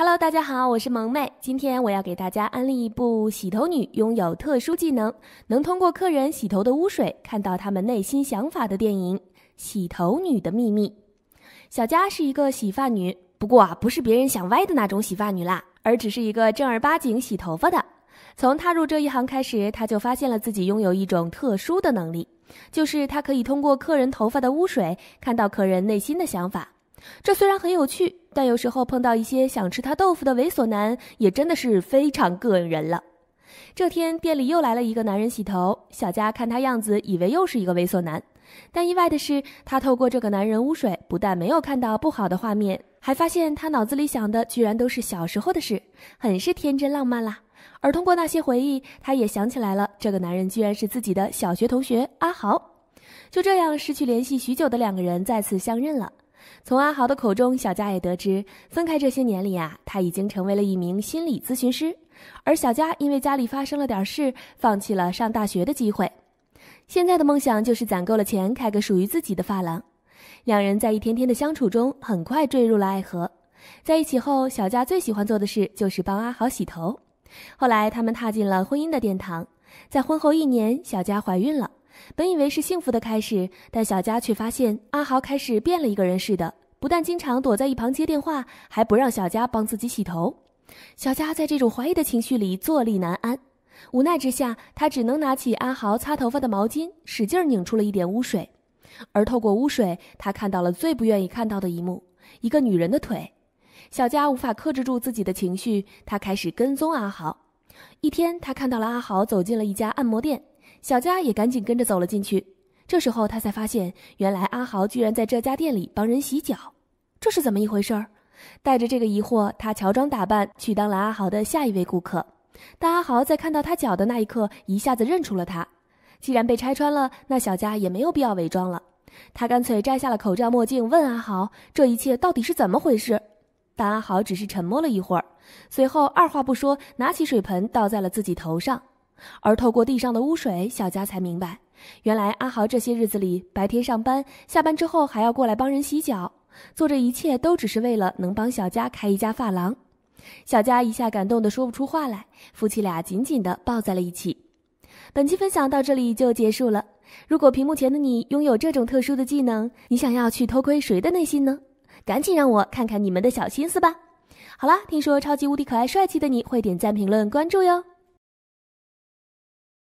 Hello，大家好，我是萌妹。今天我要给大家安利一部《洗头女拥有特殊技能，能通过客人洗头的污水看到他们内心想法》的电影《洗头女的秘密》。小佳是一个洗发女，不过啊，不是别人想歪的那种洗发女啦，而只是一个正儿八经洗头发的。从踏入这一行开始，她就发现了自己拥有一种特殊的能力，就是她可以通过客人头发的污水看到客人内心的想法。这虽然很有趣。但有时候碰到一些想吃他豆腐的猥琐男，也真的是非常膈应人了。这天店里又来了一个男人洗头，小佳看他样子，以为又是一个猥琐男。但意外的是，他透过这个男人污水，不但没有看到不好的画面，还发现他脑子里想的居然都是小时候的事，很是天真浪漫啦。而通过那些回忆，他也想起来了，这个男人居然是自己的小学同学阿豪。就这样，失去联系许久的两个人再次相认了。从阿豪的口中小佳也得知，分开这些年里啊，他已经成为了一名心理咨询师，而小佳因为家里发生了点事，放弃了上大学的机会。现在的梦想就是攒够了钱开个属于自己的发廊。两人在一天天的相处中，很快坠入了爱河。在一起后，小佳最喜欢做的事就是帮阿豪洗头。后来，他们踏进了婚姻的殿堂。在婚后一年，小佳怀孕了。本以为是幸福的开始，但小佳却发现阿豪开始变了一个人似的。不但经常躲在一旁接电话，还不让小佳帮自己洗头。小佳在这种怀疑的情绪里坐立难安，无奈之下，她只能拿起阿豪擦头发的毛巾，使劲拧出了一点污水。而透过污水，他看到了最不愿意看到的一幕：一个女人的腿。小佳无法克制住自己的情绪，她开始跟踪阿豪。一天，他看到了阿豪走进了一家按摩店。小佳也赶紧跟着走了进去。这时候，他才发现原来阿豪居然在这家店里帮人洗脚，这是怎么一回事儿？带着这个疑惑，他乔装打扮去当了阿豪的下一位顾客。但阿豪在看到他脚的那一刻，一下子认出了他。既然被拆穿了，那小佳也没有必要伪装了。他干脆摘下了口罩、墨镜，问阿豪：“这一切到底是怎么回事？”但阿豪只是沉默了一会儿，随后二话不说，拿起水盆倒在了自己头上。而透过地上的污水，小佳才明白，原来阿豪这些日子里白天上班，下班之后还要过来帮人洗脚，做这一切都只是为了能帮小佳开一家发廊。小佳一下感动的说不出话来，夫妻俩紧紧的抱在了一起。本期分享到这里就结束了。如果屏幕前的你拥有这种特殊的技能，你想要去偷窥谁的内心呢？赶紧让我看看你们的小心思吧！好啦，听说超级无敌可爱帅气的你会点赞、评论、关注哟。